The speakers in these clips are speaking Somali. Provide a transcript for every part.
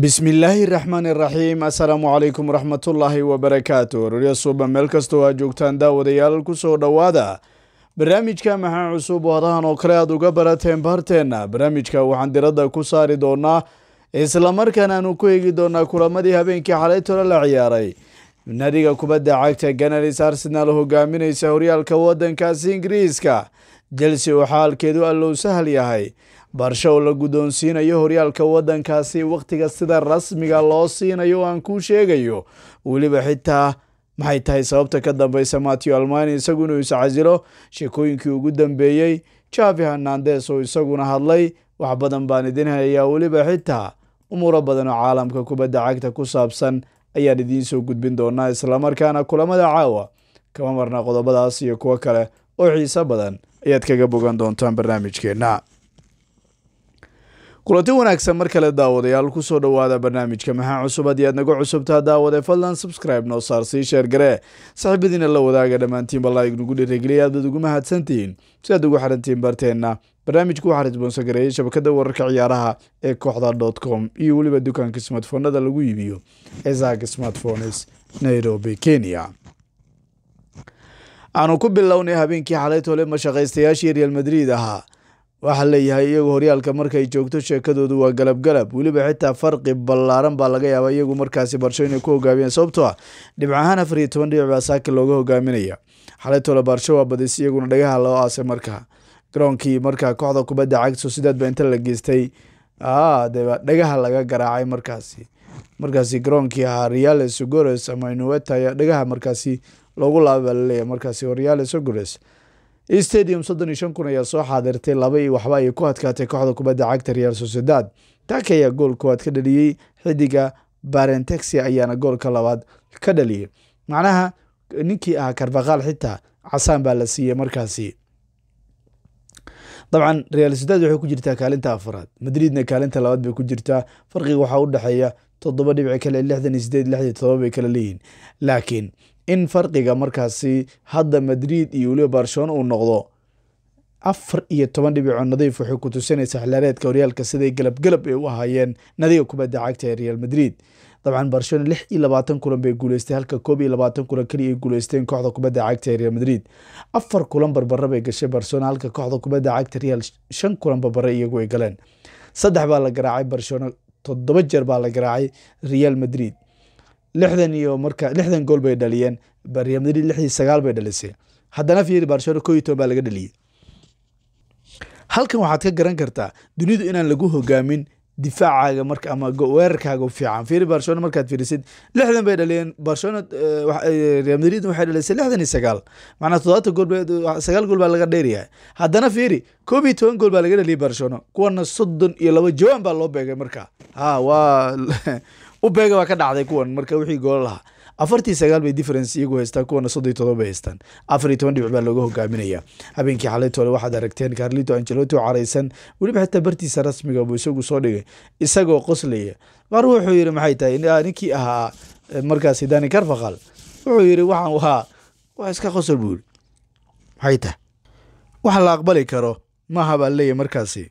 bismillaahi raxmaan iraxiim assalaamu calaykum waraxmatullaahi wabarakaatu wararya suuba meel kastoo aad joogtaan daawadayaal ku soo dhowaada barnaamijka maxaa cusub wadahan oo kale aad uga barateen barteenna barnaamijka waxaan diradda ku saari doonaa islamarkaan aanu ku eegi doonaa kulamadii habeenkii xalaytole la ciyaaray nadiga kubadda cagta ganaris arsenaal hogaaminaysa horyaalka waddankaasi ingiriiska jelsi oo xaalkeedu allow sahal yahay barsho oo la guddoonsiinayo horyaalka waddankaasi wakhtiga sida rasmiga loo siinayo aan kuu sheegayo weliba xitaa maxay tahay sababta ka dambaysa mattiyo almani isagu inuu iscasilo sheekooyinkii ugu dambeeyey javi hanandes oo isaguna hadlay wax badan baan idin hayaa weliba xitaa umuuro badan oo caalamka kubadda cagta ku saabsan ayaan idiin soo gudbin doonaa islamarkaana kulamada caawa kama marna qodobadaas iyo kuwo kale oo xiise badan ayaad kaga bogan doontaan barnaamijkeenna kulanti wanaagsan mar kale daawadayaal kusoo dhawaada barnaamijka maxaa cusub haddii aad naga cusubtaa daawade fadlan subscribe noo saar sii sheergare saaxiibadiina la wadaaga dhammaantiinba laainugu dhirageliya aad baad ugu mahadsantihiin sidaad ugu xidhantiin barteenna barnaamijku waxaa isboonsan shabakadda wararka ciyaaraha ee kooxda dot com iyo weliba dukaanka smartfoonada lagu iibiyo ee zaag smartphones nairobi kenya aanu ku bilownay habeenkii xalaytole mashaqaystayaashii real madrid ahaa waxaa leeyahay iyagu horyaalka markay joogto sheekadoodu waa galabgalab weliba xitaa farqi ballaaran baa laga yaabaa iyagu markaasi barsho inay ku hogaamiyeen sababtoo ah dhibc ahaan afar iyo toban dhibic baa saaka looga hogaaminaya xalay tole baarsho waa badis iyaguna dhagaha loo aasay markaa garoonkii markaa kooxda kubadda cagto sidaadba inta la geystay deba dhagaha laga garaacay markaasi markaasi garoonkii ahaa reales ogores ama inuweta dhagaha markaasi loogu laaba baa laleeyahy markaasi horyales ogores stadium soddon iyo shan kun ayaa soo xaadirtay laba iyo waxba ayay ku adkaatay kooxda kubadda cagta real sociedad taak ayaa gool koowaad ka dhaliyey xidiga barentexi ayaana goolka labaad ka dhaliyey macnaha ninkii ahaa karbaqaal xitaa casaan baa la siiyey markaasi dabcan real sociedad waxay ku jirtaa kaalinta afraad madridna kaalinta labaad bay ku jirtaa farqiga waxaa u dhexeeya toddoba dhibci kale lixdan iyo sideed lix todoba bay kala leeyihin laakiin in farqiga markaasi hadda madrid iyo weliba barcelona uu noqdo afar iyo toban dhibico nadiif waxay ku tusinaysaa xilaareedka horyaalka siday galabgalab ay u ahaayeen nadiga kubadda cagta ee real madrid dabcan barcelona lix iyo labaatan kulan bay guuleystay halka koob iyo labaatan kulan keliya ay guuleysteen kooxda kubadda cagta ee real madrid afar kulan barbare bay gashay barcelona halka kooxda kubadda cagta real shan kulan barbare iyagu ay galeen saddex baa la garaacay barcelona toddoba jeer baa la garaacay real madrid lixdan iyo marka lixdan gool bay dhaliyeen real madrid lixdii sagaal bay dhalisay haddana fiiri barcelona ko baa laga dhaliyey halkan waxaad ka garan kartaa dunidu inaan lagu hogaamin difaacaaga marka ama weerarkaaga fiican fiiri barcelona markaad fiirisid lixdan bay dhaliyeen barcelona eh, eh, real waxay dhalisay lixdan iyo sagaal macnaa toddobaata gool sagaal gool baa laga dheerayaa haddana fiiri koob iyo toban gool baa laga dhaliyay barcelona kuwana soddon iyo laba jawaan baa loo beegay markaa ha waa ubeega baa ka dhacday kuwan marka wixii goolo lahaa afartii sagaal bay difference iyagu haystaan kuwana soddon todoba bay haystaan afar iyo toban dhibic baa looga hogaaminaya habeenkii xalay toole waxaad aragteen carlito angeloto caraysan weliba xitaa bartiisa rasmiga buu isagu soo dhigay isagoo qoslaya mar wuxuu yidhi maxay tahay ninkii ahaa markaasi dani carfakal wuxuu yidhi waxaan waa waa iska qosol buu yiri maxay tahay wax la aqbali karo maaha baa leeyahy markaasi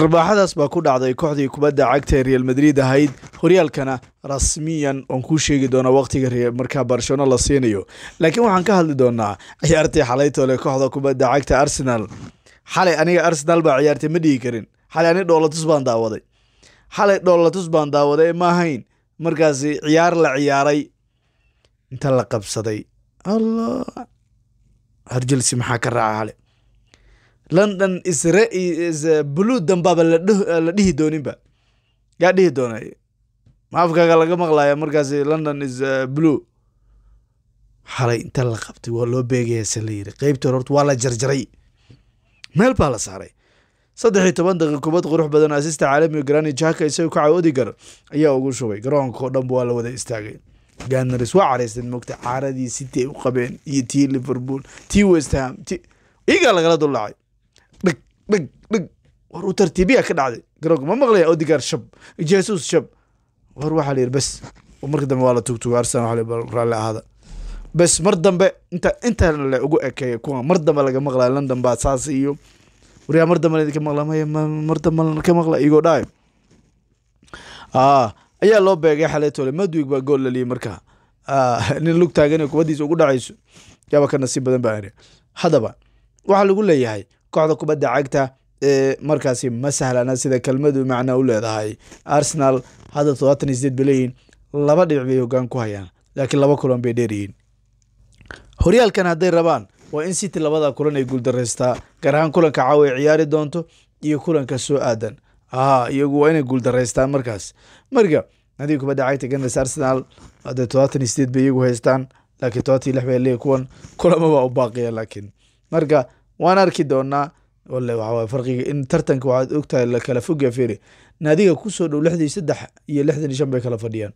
dharbaaxadaas baa ku dhacday kooxdii kubadda cagta ee real madrid ahayd horyaalkana rasmiyan oon kuu sheegi doonaa wakhtiga markaa barcelona la siinayo laakiin waxaan ka hadli doonaa ciyaartii xalaytoole kooxda kubadda cagta arsenal xalay aniga arsenal baa ciyaartay ma dhihi karin xalay ani dhoolatus baan daawaday xalay dhoolatus baan daawaday ma ahayn markaasi ciyaar la ciyaaray inta la qabsaday allah har maxaa ka raaca xale london uh, bludon dambaba uh, la dhihi dooninba yaa dhihi doonay ma laga maqlaya markaas london is uh, blue xalay inta la qabtay waa loo beegayase la yiri qeybta horta waa la jarjaray meel baa la saaray saddex iyo toban daqi kubad qurux badan asista caalamiga grani jaka isagoo ka cawoodigar ayaa ugu shubay garoonka oo dhanba waa la wada istaagay ganars waa caraysteen moogta caaradii sitay u qabeen iyo tii liverpool tii westham t igaa lagala dullacay dhig dhig war uu tartiibiya ka dhacday garoonka ma maqlaya odigaar shab jesus shab war waxaa la yidhi bes marka dambe waa la tugtuga arsenal raalli ahaada bes mar dambe inta intan la ugu ekeeya kuwa mar dambe laga maqlaya london baa saas iyo waryaa mar dambe laidinka maqla maya mar dambe ka maqla igoo dhaay ah, ayaa loo beegay xaleetole madwig baa gool laliyay markaa ah, nin lug taagan kubadiisa ugu dhacayso yaaba ka nasiib badan baa hadaba waxaa lagu leeyahay kooxda kubadda cagta ee markaasi ma sahlana sida kelmadu macnaa u leedahay arsenal hadda todobaatan iyo bay leeyihin laba dhinac bay hoggaan ku hayaan laakiin laba kulan bay dheeryihiin horyaalkan hadday rabaan waa in city labada kulan ay guuldareystaa gaar ahaan kulanka caawa ay ciyaari doonto iyo kulanka soo aadan a iyagu waa inay guuldareystaan markaas marka haddii kubadda cagta ganars arsenal hadda todobaatan iyo bay iyagu haystaan laakiin todobaatan iyo lix bay leey kuwan kulamaba u baaqiya laakiin marka waan arki doonaa wale waxawaye farqiga in tartanka waxaad ogtahay la kala firi naadiga kusoo dhow lixdii saddex iyo lixdan shan bay kala fadhiyaan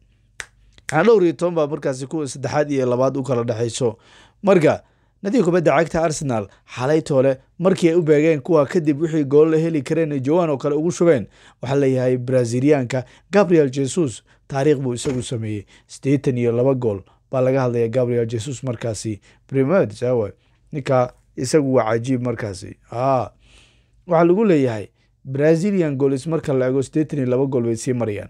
maxaa dhowr iyo toban markaasi kuwa saddexaad iyo labaad u kala dhexeyso marka nadiga kubadda cagta arsenal xalaytoole toole markii ay u beegeen kuwa kadib wixii goolla heli kareen ay jawaan oo kale ugu shubeen waxaa leeyahay braziliyaanka gabriel jesus taariikh buu isagu sameeyey siddeetan iyo laba gool baa laga hadlaya gabriel jesus markaasi primers ninka isagu waa cajiib markaasi waxaa lagu leeyahay brazilian golis marka la ego sideetan iyo laba gool bay sii marayaan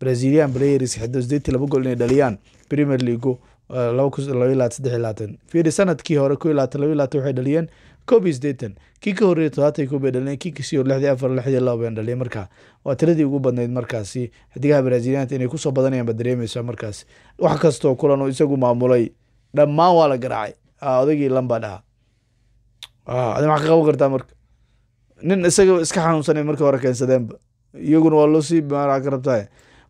brazilian players xido sideetan laba gool inay dhaliyaan premier leagu eh, firi sanadkii hore waxay dhaliyeen koob iyo sideetan kii ka koob bay dhaliyeen kii kasii lixdii afar lixdii laba bayan dhaliyeen markaa waa tiradii ugu badnayd markaasi xidigaha brazilianta inay kusoo badanayaan ba dareemaysaa markaas wax kastoo kulan oo isagu maamulay dhammaan waa la garaacay ah, odagii lamba dhaha ah, ad maad ka qaban kartaa marka nin isaga iska xanuunsanay markii hore keensadeenba iyaguna waa loo sii bimaara ka rabtaay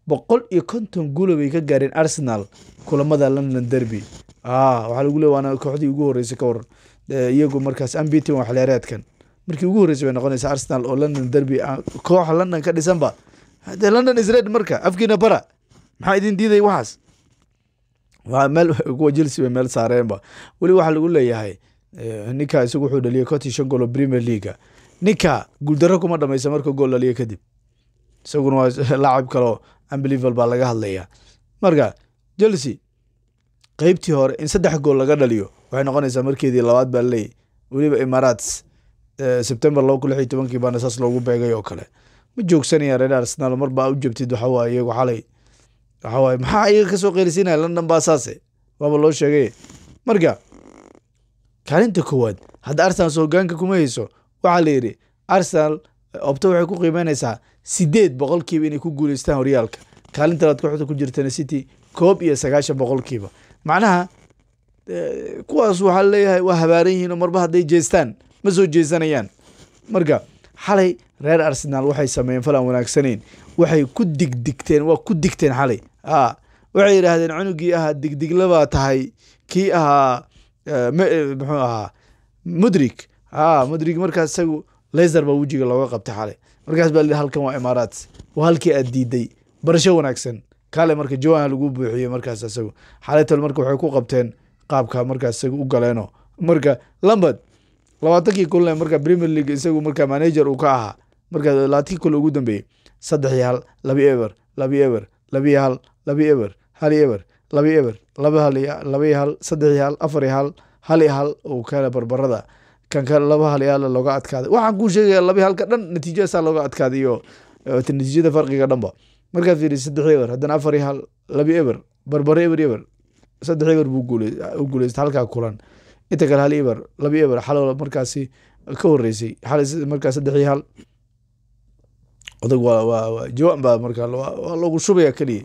boqol iyo konton guula bay ka gaareen arsenal kulamada london derby ah, waxaa lagu le waana kooxdii ugu horeysay ka waran eh, iyagu markaas ambitin waxleereedkan markii ugu horreysay bay noqonaysaa arsenal oo london derby koox london ka dhisanba dee london israel marka afkiina bara maxaa idin diiday waxaas meel kuwa chelsea bay meel saareenba weli waxaa lagu leeyahay eh, ninka isagu wuxuu dhaliyay kontii shan gool oo premier leaga ninka guuldaro kuma dhamaysa marka gool dhaliya kadib isaguna waa laacab kaleo unbelieval baa laga hadlayaa marka chelsea qeybtii hore in saddex gool laga dhaliyo waxay noqonaysaa markeedii labaad baa laleeyay weliba emarates eh, sebtember laba kun lix iyo tobankii baana saas loogu beegay oo kale ma joogsanayaan reer arsenal u jabtid waxawaaye iyagu xalay waxawaaye maxaa iyaga ka soo qeylisiinaya london baa saase waaba loo sheegay marka kaalinta koowaad hadda arsenal soo hogaanka kuma hayso waxaa la yidhi arsenal eh, obto waxay ku qiimeynaysaa siddeed boqolkiiba inay ku guuleystaan horyaalka kaalinta laad kooxda ku jirtana city koob iyo sagaashan boqolkiiba macnaha eh, kuwaas waxaa leeyahay waa habaaran yihiin oo marba hadday jeestaan ma soo jeesanayaan marka xalay reer arsenaal waxay sameeyeen falan wanaagsanayn waxay ku digdigteen waa ku digteen xalay waxay yidhaahdeen cunugii ahaa digdiglabaa tahay kii ahaa e, e, muxuu ahaa mudrig a mudrig markaas isagu leser baa wejiga looga qabtay xale markaas baa la halkan waa imaaraat waa halkii aad diiday barasho wanaagsan kale marka jawaha lagu buuxiyey markaas isagu xaletol marka waxay ku qabteen qaabka markaas isaga u galeeno marka lambad labaatankii kulne marka premier league isagu marka manager uu ka ahaa marka labaatankii kule ugu dambeeyey saddex iyo hal labi eber labi eber labiyo hal labi eber hal iyo eber labi eber laba hal labai hal saddexi hal afari hal hal iyo hal uu keena barbarada kanka laba hal iyo hal looga adkaaday waxaan kuu sheegaya labi halka dhan natiijadasaa looga adkaadayo natiijada farqiga dhanba markaad fiiri saddex eber haddana afari hal labi eber barbare eber eber saddex eber buu guuleysta halkaa kulan inta kale hal eber labi eber xal markaasi ka horeysay markaa saddexi hal odag waa jawaan baa markaa waa loogu shubaya keliya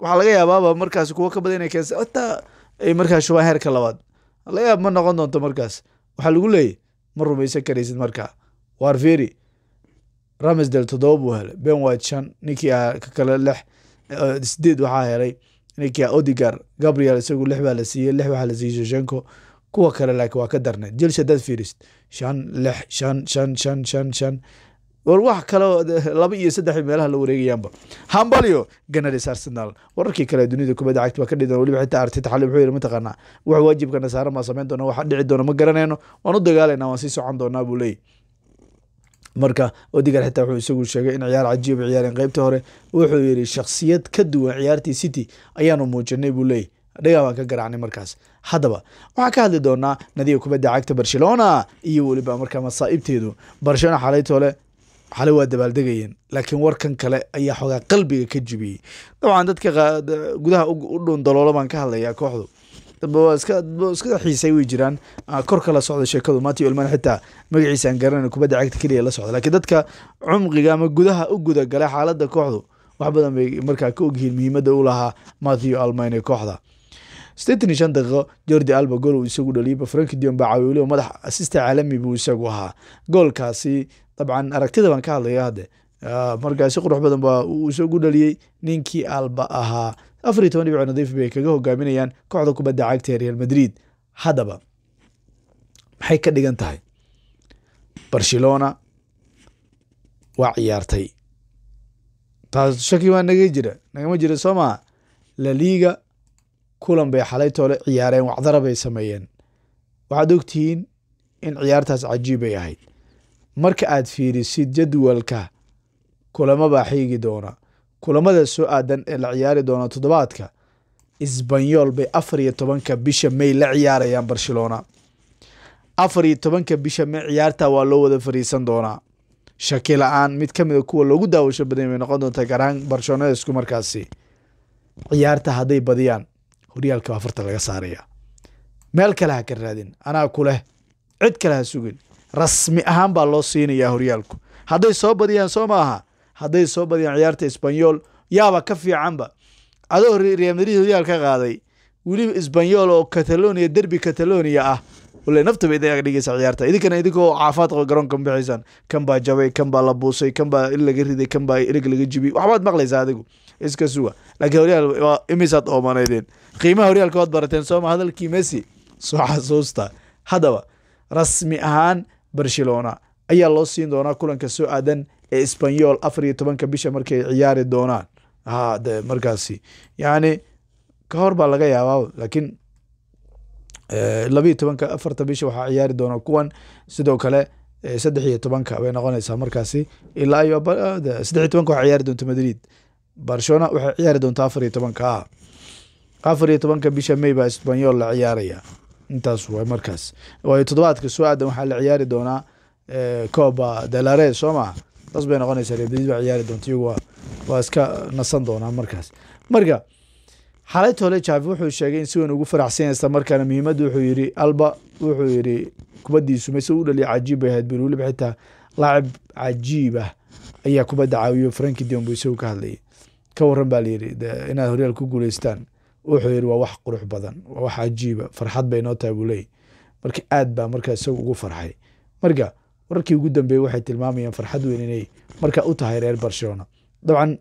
waxaa laga yaabaaba markaas kuwo ka badan ina ataa ay markaa shubaa heerka labaad laga yaab ma noqon doonto markaas waxaa lagu leeyay ma rumaysan karaysid markaa warferi ramsdel toddoba buu helay ben white shan ninkii ah ka kale lix eh, sideed waxaa helay ninkii ah odigar gabriel isagu lix baa la siiyey lix waxaa la siiyey shoshenko kuwa kale laakiin waa ka darneed jilsh haddaad fiirisid shan lix shan shan shan shan shan war wax kaleo laba iyo saddex meelaha la wareegayaanba hambalyo ganades arsenal wararkii kale dunida kubadda cagta waa ka dhidan weliba xitaa arteta xali wuxuu yidhi mataqaanaa wax waajibka nasaare maa samayn doona waxa dhici doona ma garanayno waan u dagaalayna waan sii socon doonaa buu leeyay marka odigar xitaa wuxuu isagu sheegay in ciyaar cajiiba ciyaareen qeybta hore wuxuu yidhi shakhsiyad ka duwan ciyaartii city ayaanu muujinay buu leeyay dhagaa baan ka garaacnay markaas haddaba waxaan ka hadli doonaa nadiga kubadda cagta barcelona iyo weliba markaa masaa'ibteedu barcelona xalaytoole xale waa dabaaldegayeen laakiin warkan kale ayaa xoogaa qalbiga ka jibiyey dabcan dadka gudaha u dhun daloolo baan ka hadlayaa kooxdu iska xiisay way jiraan kor kala socda sheekadu maanta culmaan xitaa magaciisa aan garanan kubadda cagta keliya la socda lakiin dadka cumqiga ama gudaha u guda gala xaaladda kooxdu wax badan bay markaa ka ogyihiin muhiimadda u lahaa matthew almayn kooxda sideetan iyo shan daqiiqo jordi alba gool uu isagu dhaliyeyba franki dion baa oo madax asista caalami buu isagu ahaa goolkaasi dabcan aragtida baan ka hadlaya hadde ah, markaasi qurux badan baa uu isagu dhaliyey ninkii alba ahaa afar iyo toban dhibco nadiif bay kaga hogaaminayaan kooxda kubadda cagta ee real madrid haddaba maxay ka dhigan tahay barcelona waa ciyaartay taas shaki waa naga jira nagama jira soo maa laliga kulan bay xalaytoole ciyaareen wacdara bay sameeyeen waxaad ogtihiin in ciyaartaas cajiibay ahayd marka aad fiirisid jadwalka kulamo baa xiigi doona kulamada soo aadan ee la ciyaari doona toddobaadka isbanyool bay afar iyo tobanka bisha may la ciyaarayaan barcelona afar iyo tobanka bisha may ciyaarta waa loo wada fariisan doonaa shaki la-aan mid ka a ah kuwa loogu daawasho badanya bay noqon doontaa garaan barcelona markaasi ciyaarta hadday badiyaan horyaalka afartan laga saaraya meel kale ha ka raadin anaa kuleh cid kale ha sugin rasmi ahaan baa loo siinayaa horyaalku hadday soo badiyaan soo maaha hadday soo badiyaan ciyaarta isbanyool yaaba ka fiicanba adoo real madrid qaaday weliba sbanyol oo catalonia derbi catalonia ah wale naftaba idaga dhigeysa ciyaarta idinkana idinkoo caafaad garoonka mabaxaysaan kan baa jabay kan baa la buusay kan baa il laga riday kan baa ilig laga jibiyey waxbaad maqlaysaa adigu iska suga lakiin horyal waa imisaad oomanaydeen qiimaha horyaalka waad barateen sooma hadalkii messi soo xasuusta haddaba rasmi ahaan barcelona ayaa loo siin doonaa kulanka soo aadan ee spanyol afar iyo tobanka bisha markay ciyaari doonaan de markaasi yani ka hor baa laga yaabaa laakiin eh, labayo tobanka afarta bisha waxaa ciyaari doona kuwan sidoo kale eh, saddex iyo tobanka bay noqonaysaa markaasi ilaa iyo eh, saddexiy tobanka waxaa ciyaari doonta madrid barcelona waxay ciyaari doontaa afar iyo tobanka afar iyo tobanka bisha may baa sbanyol la ciyaaraya intaas waa markaas waayo toddobaadka soo aadan waxaa la ciyaari doonaa eh, coba delare soo maa taas bay noqonaysaa reebadid baa ciyaari doonta iyagu waa iska nasan doonaa markaas marka xalayt jaafi wuxuu sheegay in si weyn ugu faraxsanyaysa markaana muhiimadda wuxuu yidhi alba wuxuu yidhi kubaddiisu mayse u dhaliya cajiib bay ahayd bel weliba xitaa laacib cajiib ah ayaa kubadda caawiyo franki dembo isagu ka hadlayay ka waran baa layidhi inaad horyaal ku guuleystaan wuxuu yidhi waa wax qurux badan waa wax cajiiba farxad bay noo tahay buu leeyay marka aad baa markaa isagu ugu farxay marka wararkii ugu dambeeyey waxay tilmaamayaan farxad weyn inay markaa u tahay reer barcelona dabcan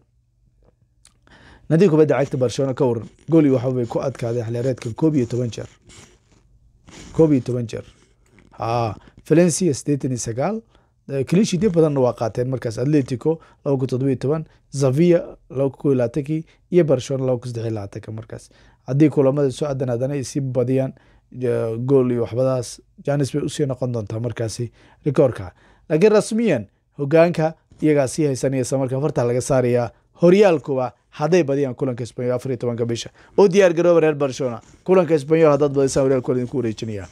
nadii kubadda cagta barcelona ka waran goli waxbay ku adkaadeen xilyareedkan koob iyo toban jeer koob iyo toban jeer valencia siddeetan iyo sagaal kalinshiityo eh, badanna waa qaateen markaas atletico laba kun toddobiyo toban zavia laba kun kow iyo labaatankii iyo barcelona laba kun saddex labaatanka markaas haddii kulamada soo adan hadana ay badiyaan gool iyo waxbadahaas janis bay usii noqon doontaa markaasi rikoorka laakiin rasmiyan hogaanka iyagaa sii haysanaysa marka farta laga saaraya horyaalkuba hadday badiyaan kulanka sbanyol afar iyo tobanka bisha u diyaar garooba reer barcelona kulanka spanyol haddaad badisaan horyaalkooda idinku wareejinaya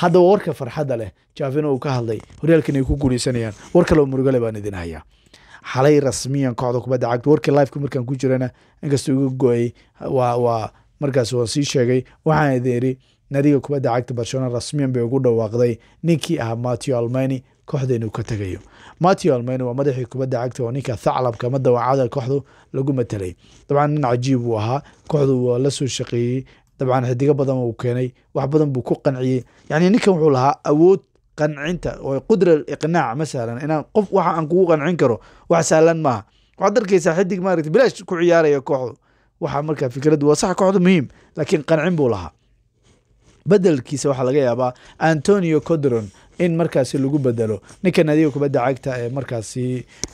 haddaba warka farxadda leh jaafino uu ka hadlay horyaalkan ay ku guuleysanayaan war kaleo murugale baan idin hayaa xalay rasmiyan kooxda kubadda cagta warkii liveka markaan ku jirana inkastoo iga go-ay waa markaas waan sii sheegay waxaan idin nadiga kubadda cagta barcelona rasmiyan bay ugu dhawaaqday ninkii ahaa mateo almani kooxda ka tegayo mateo almani waa madaxii kubadda cagta oo ninka thaclabka ama dawacada kooxdu lagu matelay dabcan nin cajiib uu ahaa kooxdu waa la soo shaqeeyey dabcan xidigo badan uu keenay wax badan buu ku qanciyey yani ninkan wuxuu lahaa awood qancinta qudra iqnaac ma sahlan inaan qof waxa aan kugu qancin karo wax sahlan maaha waxaad arkeysaa xidig maarata bilaash ku ciyaaraya kooxdu waxa markaa fikraddu waa ah sax kooxdu muhiim laakiin qancin buu lahaa bedelkiisa waxaa laga yaabaa antonio codron in markaasi lagu bedelo ninka adiga kubadda cagta ee markaasi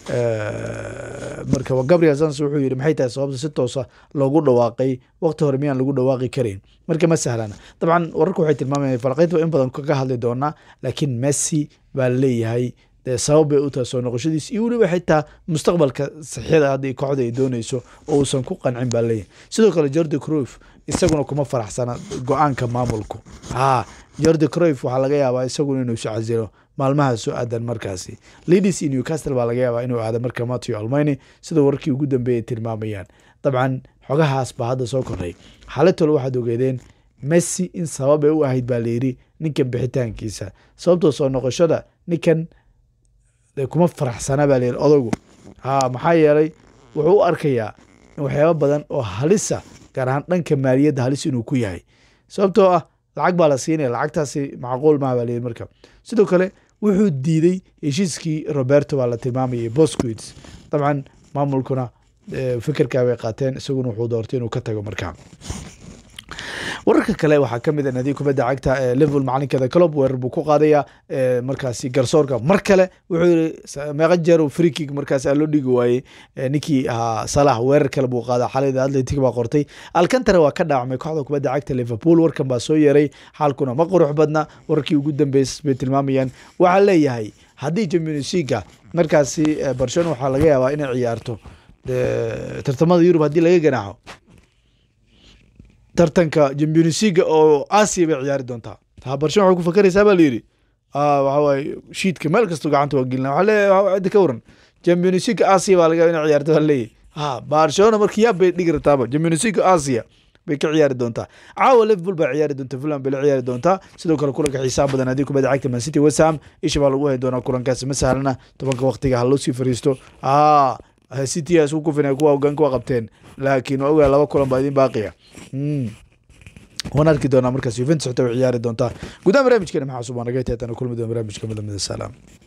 eh, marka gabriel sans wuxuu yidhi maxay tahay sababta si toosa loogu dhawaaqay waqti hore miyaan lagu dhawaaqi karayn marka ma sahlana dabcan wararku waxay tilmaamayaan falanqaynta in badan kaga hadli doonaa laakiin messi baa laleeyahay dee sabab u tahay soo noqoshadiis iyo weliba xitaa mustaqbalka sixyada haddii kooxda ay doonayso oo uusan ku qancin baa leeyahay sidoo kale jordi croif isaguna kuma faraxsana go-aanka maamulku haa jordi croif waxaa laga yaabaa isaguna inuu isu casilo maalmaha aadan markaasi lidis iyo newcastle baa laga yaabaa inuu aada marka matthew almani sida wararkii ugu dambeeyay tilmaamayaan dabcan xogahaas baa hadda soo kordhay xalatol waxaad ogeedeen messi in sababay u ahayd baa layidhi ninkan bixitaankiisa sababtoo soo noqoshada ninkan dee kuma faraxsana baa layihi odaygu haa maxaa yeelay wuxuu u arkayaa in waxyaaba badan oo halisa gaar ahaan dhanka maaliyadda halis inuu ku yahay sababtoo ah lacag baa la siinaya lacagtaasi macquul maha baa layihi marka sidoo kale wuxuu diiday heshiiskii roberto baa la tilmaamayay bosquits dabcan maamulkuna fikirkaa bay qaateen isaguna wuxuu doortay inuu ka tago markaa wararka kale waxaa kamid a ah naadiga kubadda cagta ee eh, liverpool macalinkeeda clob weerar buu ku qaadaya eh, markaasi garsoorka mar kale wuxuu yiri meeqan jeer freekig markaas loo dhigi waayey eh, ninkii ahaa salah weerar kale buu qaadaa xalida atletic baa qortay alcantara waa ka dhaacmay kooxda kubadda cagta liverpool warkan baa soo yeeray xaalkuna ma qurux badna wararkii ugu dambeys bay tilmaamayaan waxaa leeyahay haddii jamunisiga markaasi barcelona waxaa laga yaabaa inay ciyaarto tartamada yurub haddii laga ganaaxo tartanka jambiunsiga oo aasiya bay ciyaari doontaa habarshan waxaa ku fakaraysaa baa layidhi ah, waxawaaye shiidka meel kastoo gacanta waa gelina waa cidda ka waran jambiunsiga aasiya baa laga ina ciyaarta baa leeyahy ha ah, barcelona marka yaab bay dhigi rataaba jambiunsiga aasiya bay ka ciyaari doontaa caawa liverpool baa ciyaari doonta fulham bay la ciyaari doontaa sidoo kale kulanka xiisaha badan haddii kubadda cagta man city west isha baa lagu hayn doonaa kulankaasi ma sahlana tobanka waqtiga ha loo sii fariisto ah cityas u ku fina kuwa hogaanka wa qabteen laakiin waa ogaa laba kulan baa idin baaqiya ah. hmm. waan arki doonaa markaas yuventus xita u ciyaari doontaa gudahaan barnaamijkeena maxaa subaan nagaytatan kulmi doon barnaamij kamid salaam